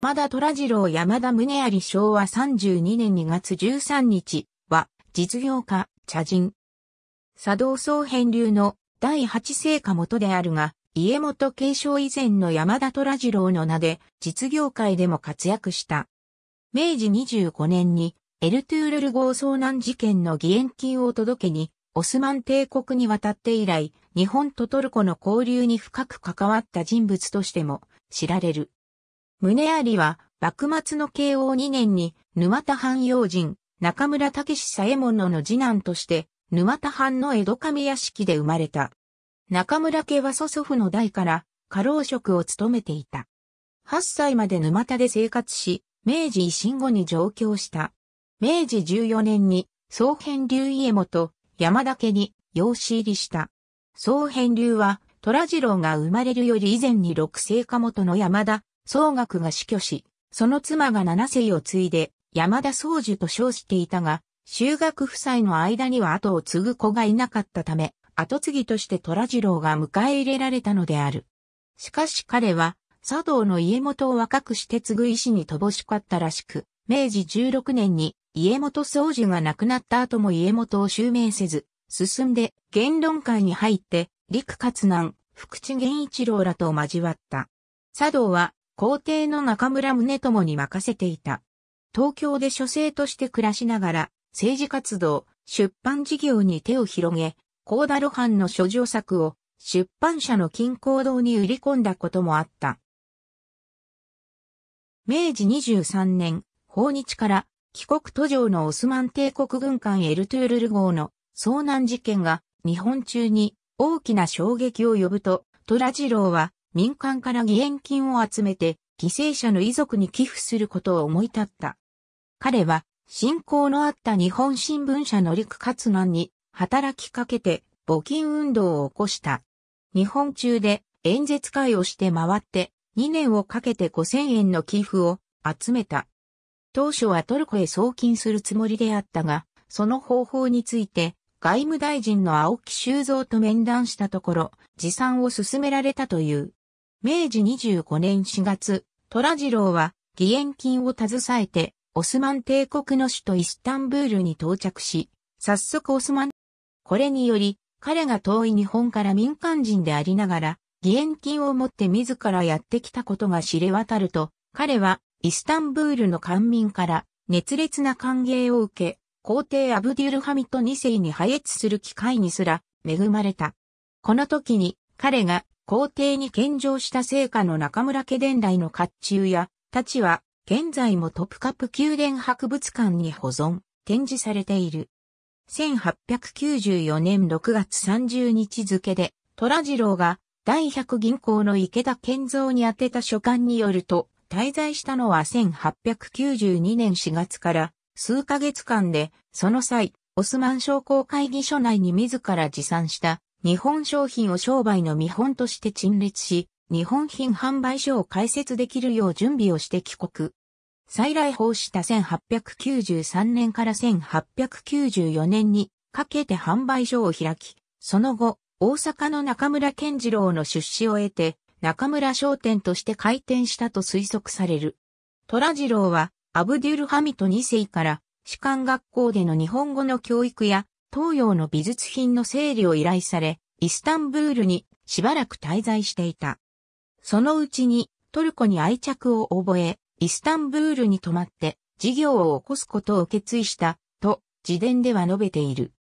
山田虎次郎山田宗有昭和32年2月13日は、実業家、茶人。佐藤総編流の第八聖家元であるが、家元継承以前の山田虎次郎の名で、実業界でも活躍した。明治25年に、エルトゥールル号遭難事件の義援金を届けに、オスマン帝国に渡って以来、日本とトルコの交流に深く関わった人物としても知られる。宗有は、幕末の慶応2年に、沼田藩要人、中村武史左衛門の次男として、沼田藩の江戸上屋敷で生まれた。中村家は祖祖父の代から、家老職を務めていた。8歳まで沼田で生活し、明治維新後に上京した。明治14年に、総編流家元、山田家に養子入りした。総編流は、虎次郎が生まれるより以前に六世家元の山田、宗学が死去し、その妻が七世を継いで、山田宗樹と称していたが、修学夫妻の間には後を継ぐ子がいなかったため、後継ぎとして虎次郎が迎え入れられたのである。しかし彼は、茶道の家元を若くして継ぐ意志に乏しかったらしく、明治16年に家元宗樹が亡くなった後も家元を襲名せず、進んで言論会に入って、陸勝南、福地源一郎らと交わった。茶道は皇帝の中村宗友に任せていた。東京で書生として暮らしながら、政治活動、出版事業に手を広げ、高田露伴の諸女作を出版社の金行堂に売り込んだこともあった。明治23年、訪日から帰国途上のオスマン帝国軍艦エルトゥールル号の遭難事件が日本中に大きな衝撃を呼ぶと、虎次郎は民間から義援金を集めて、犠牲者の遺族に寄付することを思い立った。彼は、信仰のあった日本新聞社の陸活難に働きかけて募金運動を起こした。日本中で演説会をして回って2年をかけて5000円の寄付を集めた。当初はトルコへ送金するつもりであったが、その方法について外務大臣の青木修造と面談したところ、持参を勧められたという。明治25年4月、虎次郎は義援金を携えて、オスマン帝国の首都イスタンブールに到着し、早速オスマン、これにより、彼が遠い日本から民間人でありながら、義援金を持って自らやってきたことが知れ渡ると、彼はイスタンブールの官民から熱烈な歓迎を受け、皇帝アブデュルハミト2世に配越する機会にすら恵まれた。この時に彼が皇帝に献上した成果の中村家伝来の甲冑や、たちは、現在もトップカップ宮殿博物館に保存、展示されている。1894年6月30日付で、虎次郎が第100銀行の池田健造に宛てた書簡によると、滞在したのは1892年4月から数ヶ月間で、その際、オスマン商工会議所内に自ら持参した日本商品を商売の見本として陳列し、日本品販売所を開設できるよう準備をして帰国。再来訪した1893年から1894年にかけて販売所を開き、その後、大阪の中村健次郎の出資を得て、中村商店として開店したと推測される。虎次郎は、アブデュルハミト2世から、士官学校での日本語の教育や、東洋の美術品の整理を依頼され、イスタンブールにしばらく滞在していた。そのうちにトルコに愛着を覚え、イスタンブールに泊まって事業を起こすことを決意したと自伝では述べている。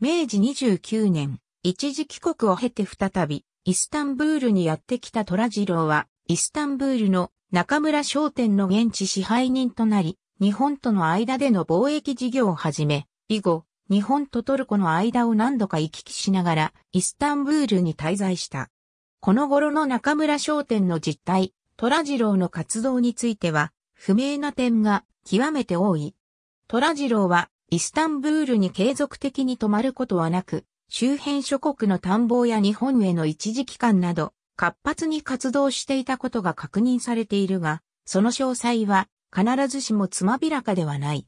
明治29年、一時帰国を経て再びイスタンブールにやってきた虎次郎はイスタンブールの中村商店の現地支配人となり、日本との間での貿易事業を始め、以後、日本とトルコの間を何度か行き来しながら、イスタンブールに滞在した。この頃の中村商店の実態、虎次郎の活動については、不明な点が極めて多い。虎次郎は、イスタンブールに継続的に泊まることはなく、周辺諸国の探訪や日本への一時期間など、活発に活動していたことが確認されているが、その詳細は必ずしもつまびらかではない。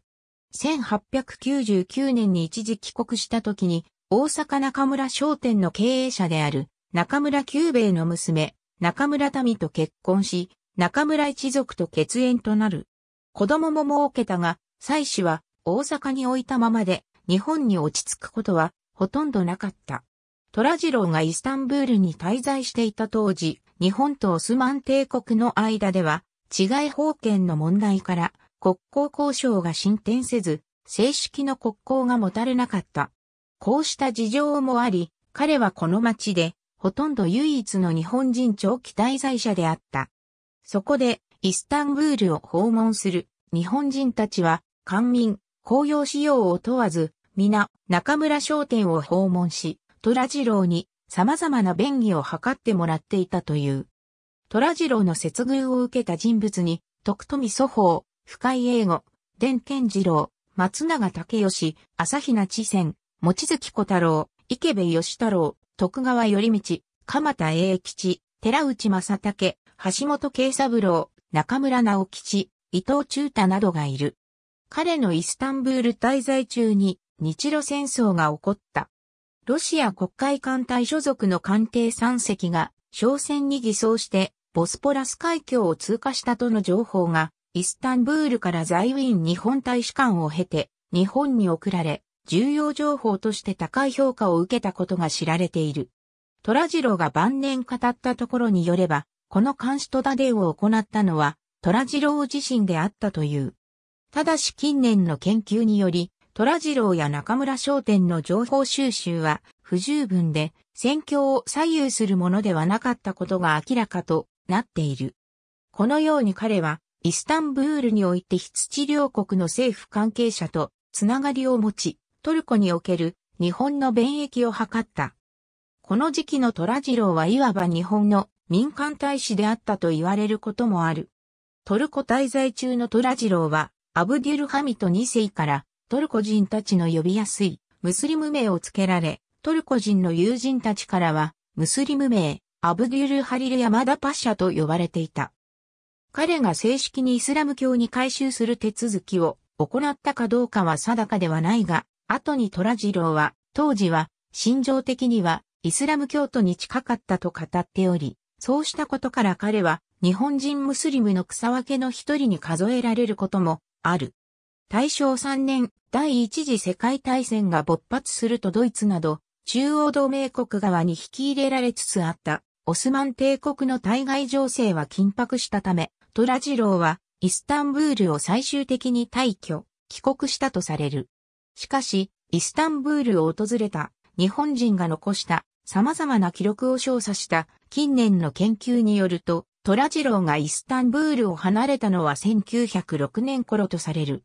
1899年に一時帰国した時に、大阪中村商店の経営者である中村久兵衛の娘、中村民と結婚し、中村一族と血縁となる。子供も設けたが、妻子は大阪に置いたままで日本に落ち着くことはほとんどなかった。虎次郎がイスタンブールに滞在していた当時、日本とオスマン帝国の間では、治外法権の問題から国交交渉が進展せず、正式の国交が持たれなかった。こうした事情もあり、彼はこの町で、ほとんど唯一の日本人長期滞在者であった。そこで、イスタンブールを訪問する日本人たちは、官民、公用仕様を問わず、皆、中村商店を訪問し、虎次郎に様々な便宜を図ってもらっていたという。虎次郎の接遇を受けた人物に、徳富祖法、深井英語、伝健二郎、松永武義、朝比奈知仙、望月小太郎、池部義太郎、徳川頼道、鎌田英吉、寺内正武、橋本慶三郎、中村直吉、伊藤忠太などがいる。彼のイスタンブール滞在中に日露戦争が起こった。ロシア国会艦隊所属の艦艇三隻が商船に偽装してボスポラス海峡を通過したとの情報がイスタンブールから在ウィーン日本大使館を経て、日本に送られ、重要情報として高い評価を受けたことが知られている。虎次郎が晩年語ったところによれば、この監視とダデーを行ったのは、虎次郎自身であったという。ただし近年の研究により、虎次郎や中村商店の情報収集は不十分で、戦況を左右するものではなかったことが明らかとなっている。このように彼は、イスタンブールにおいてツチ両国の政府関係者とつながりを持ち、トルコにおける日本の便益を図った。この時期の虎次郎はいわば日本の民間大使であったと言われることもある。トルコ滞在中の虎次郎は、アブデュルハミト2世からトルコ人たちの呼びやすいムスリム名を付けられ、トルコ人の友人たちからは、ムスリム名、アブデュルハリルヤマダパッシャと呼ばれていた。彼が正式にイスラム教に改宗する手続きを行ったかどうかは定かではないが、後に虎次郎は、当時は、心情的には、イスラム教徒に近かったと語っており、そうしたことから彼は、日本人ムスリムの草分けの一人に数えられることも、ある。大正3年、第一次世界大戦が勃発するとドイツなど、中央同盟国側に引き入れられつつあった、オスマン帝国の対外情勢は緊迫したため、トラジローは、イスタンブールを最終的に退去、帰国したとされる。しかし、イスタンブールを訪れた日本人が残した様々な記録を調査した近年の研究によると、トラジローがイスタンブールを離れたのは1906年頃とされる。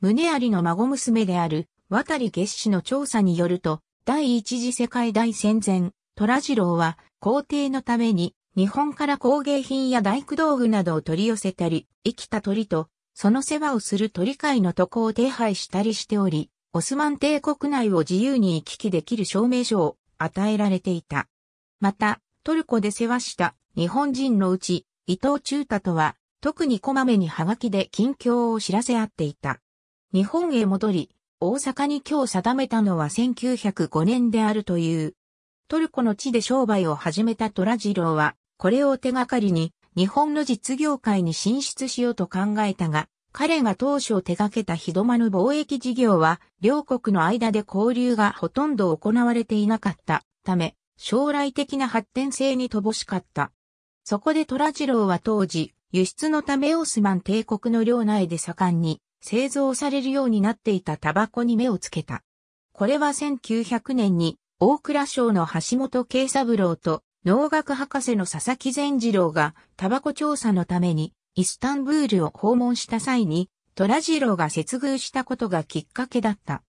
胸ありの孫娘である渡月氏の調査によると、第一次世界大戦前、トラジローは皇帝のために日本から工芸品や大工道具などを取り寄せたり、生きた鳥と、その世話をする鳥飼の渡航を手配したりしており、オスマン帝国内を自由に行き来できる証明書を与えられていた。また、トルコで世話した日本人のうち、伊藤忠太とは、特にこまめにハガキで近況を知らせ合っていた。日本へ戻り、大阪に今日定めたのは1905年であるという。トルコの地で商売を始めた虎次郎は、これを手がかりに日本の実業界に進出しようと考えたが、彼が当初手掛けたひどまぬ貿易事業は、両国の間で交流がほとんど行われていなかったため、将来的な発展性に乏しかった。そこで虎次郎は当時、輸出のためオスマン帝国の領内で盛んに製造されるようになっていたタバコに目をつけた。これは1900年に大蔵省の橋本慶三郎と農学博士の佐々木善次郎がタバコ調査のためにイスタンブールを訪問した際に虎次郎が接遇したことがきっかけだった。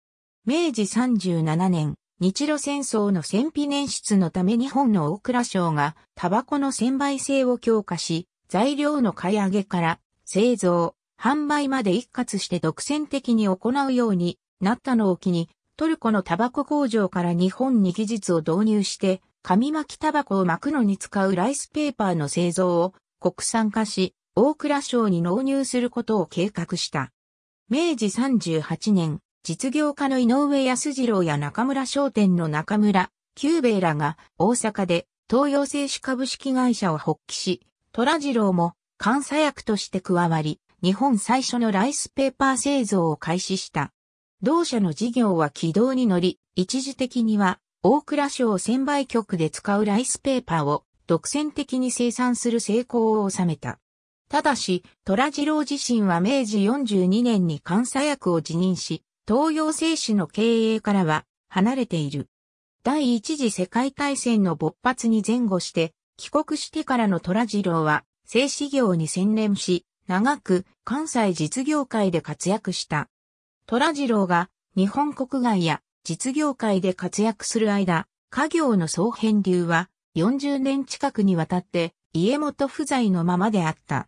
明治37年、日露戦争の戦費年出のため日本の大蔵省がタバコの専売性を強化し、材料の買い上げから製造、販売まで一括して独占的に行うようになったのを機に、トルコのタバコ工場から日本に技術を導入して、紙巻きタバコを巻くのに使うライスペーパーの製造を国産化し、大蔵省に納入することを計画した。明治38年、実業家の井上康次郎や中村商店の中村、久兵衛らが大阪で東洋製紙株式会社を発起し、虎次郎も監査役として加わり、日本最初のライスペーパー製造を開始した。同社の事業は軌道に乗り、一時的には大蔵省専売局で使うライスペーパーを独占的に生産する成功を収めた。ただし、虎次郎自身は明治42年に監査役を辞任し、東洋製紙の経営からは離れている。第一次世界大戦の勃発に前後して、帰国してからの虎次郎は、製紙業に専念し、長く関西実業界で活躍した。虎次郎が日本国外や実業界で活躍する間、家業の総編流は40年近くにわたって家元不在のままであった。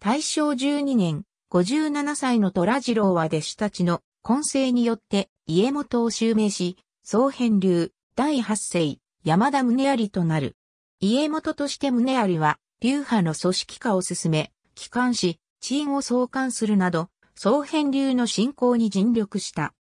大正12年、57歳の虎次郎は弟子たちの混成によって家元を襲名し、総編流第8世山田宗有となる。家元として宗有は流派の組織化を進め、帰還し、地位を創刊するなど、総編流の進行に尽力した。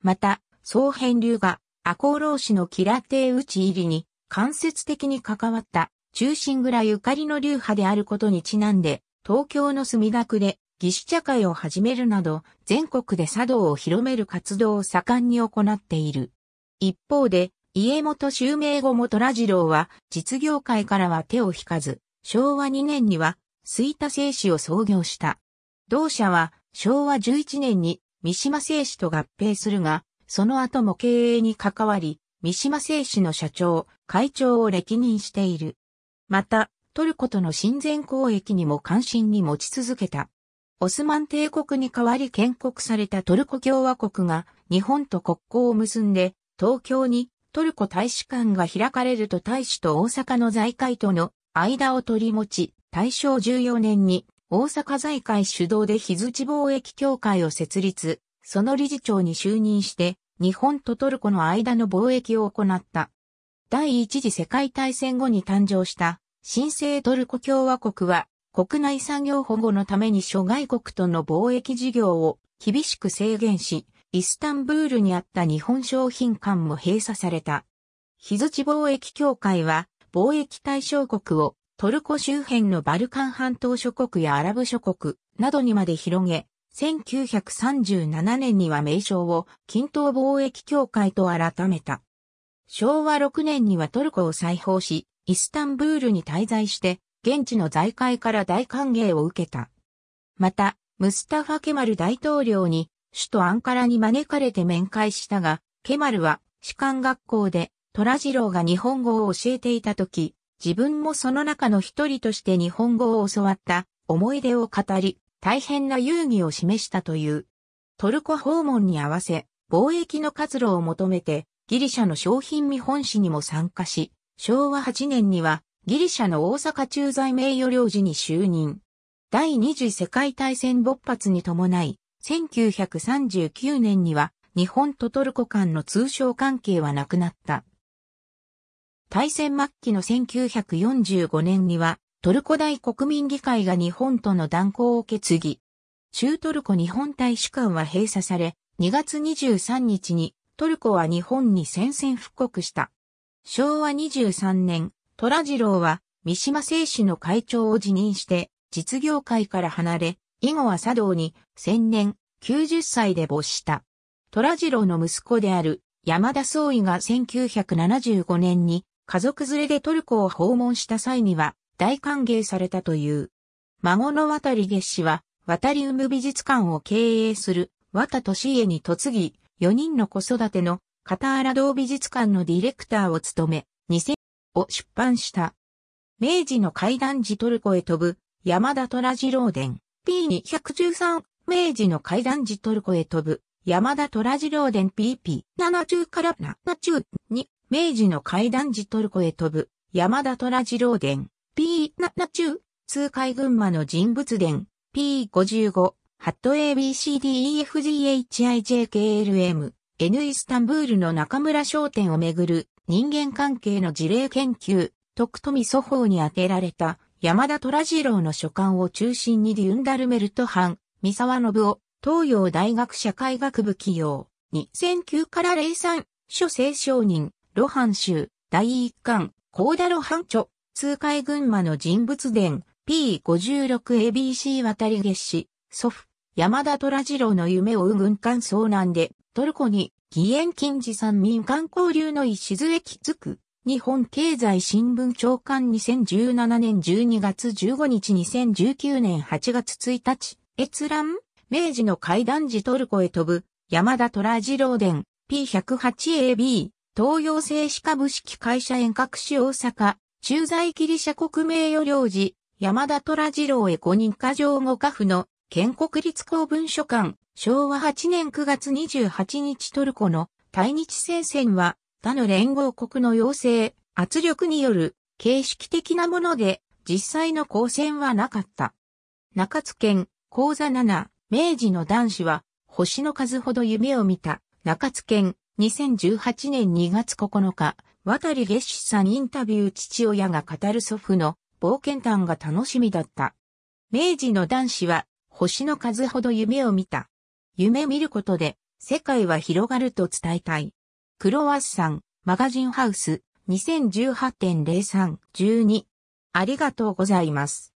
また、総編流が、赤穂浪士のキラテ打ち入りに、間接的に関わった、中心蔵ゆかりの流派であることにちなんで、東京の墨田区で、義士茶会を始めるなど、全国で茶道を広める活動を盛んに行っている。一方で、家元襲名後も虎次郎は、実業界からは手を引かず、昭和2年には、水田製紙を創業した。同社は、昭和11年に、三島製紙と合併するが、その後も経営に関わり、三島製紙の社長、会長を歴任している。また、トルコとの親善交易にも関心に持ち続けた。オスマン帝国に代わり建国されたトルコ共和国が日本と国交を結んで、東京にトルコ大使館が開かれると大使と大阪の財界との間を取り持ち、大正14年に大阪財界主導で日槌貿易協会を設立、その理事長に就任して、日本とトルコの間の貿易を行った。第一次世界大戦後に誕生した新生トルコ共和国は国内産業保護のために諸外国との貿易事業を厳しく制限し、イスタンブールにあった日本商品館も閉鎖された。日槌貿易協会は貿易対象国をトルコ周辺のバルカン半島諸国やアラブ諸国などにまで広げ、1937年には名称を均等貿易協会と改めた。昭和6年にはトルコを再訪し、イスタンブールに滞在して、現地の財界から大歓迎を受けた。また、ムスタファ・ケマル大統領に、首都アンカラに招かれて面会したが、ケマルは、士官学校で、トラジローが日本語を教えていた時、自分もその中の一人として日本語を教わった思い出を語り、大変な遊戯を示したという。トルコ訪問に合わせ、貿易の活路を求めて、ギリシャの商品見本市にも参加し、昭和8年にはギリシャの大阪駐在名誉領事に就任。第二次世界大戦勃発に伴い、1939年には日本とトルコ間の通商関係はなくなった。大戦末期の1945年にはトルコ大国民議会が日本との断交を決議。中トルコ日本大使館は閉鎖され、2月23日にトルコは日本に宣戦布告した。昭和23年、虎次郎は三島製紙の会長を辞任して実業界から離れ、以後は茶道に千年90歳で没した。虎次郎の息子である山田総意が1975年に家族連れでトルコを訪問した際には大歓迎されたという。孫の渡り月氏は、渡り海美術館を経営する渡俊家に嫁ぎ、4人の子育ての片原堂美術館のディレクターを務め、2000を出版した。明治の階段時トルコへ飛ぶ山田虎次郎伝 P213 明治の階段時トルコへ飛ぶ山田虎次郎伝 PP70 から72明治の階段時トルコへ飛ぶ山田虎次郎伝 P7 中、海群馬の人物伝、P55、ハット ABCDEFGHIJKLM、N イスタンブールの中村商店をめぐる人間関係の事例研究、徳富祖法に当てられた山田虎次郎の書簡を中心にデュンダルメルト藩、三沢信夫、東洋大学社会学部起用、2009から03、諸聖商人、露伴州、第一巻、高田露伴著、通海群馬の人物伝 P56ABC 渡り月子、祖父、山田虎次郎の夢を追う軍艦遭難で、トルコに、義援金持参民間交流の礎駅つく、日本経済新聞長官2017年12月15日2019年8月1日、閲覧、明治の会談時トルコへ飛ぶ、山田虎次郎伝 P108AB、東洋製紙株式会社遠隔市大阪、駐在ギリシャ国名誉領事、山田虎次郎へ5人下上5家府の建国立公文書館、昭和8年9月28日トルコの対日戦線は他の連合国の要請、圧力による形式的なもので実際の交戦はなかった。中津県、講座7、明治の男子は星の数ほど夢を見た中津県2018年2月9日、渡り月子さんインタビュー父親が語る祖父の冒険談が楽しみだった。明治の男子は星の数ほど夢を見た。夢見ることで世界は広がると伝えたい。クロワッサン、マガジンハウス、2018.03-12。ありがとうございます。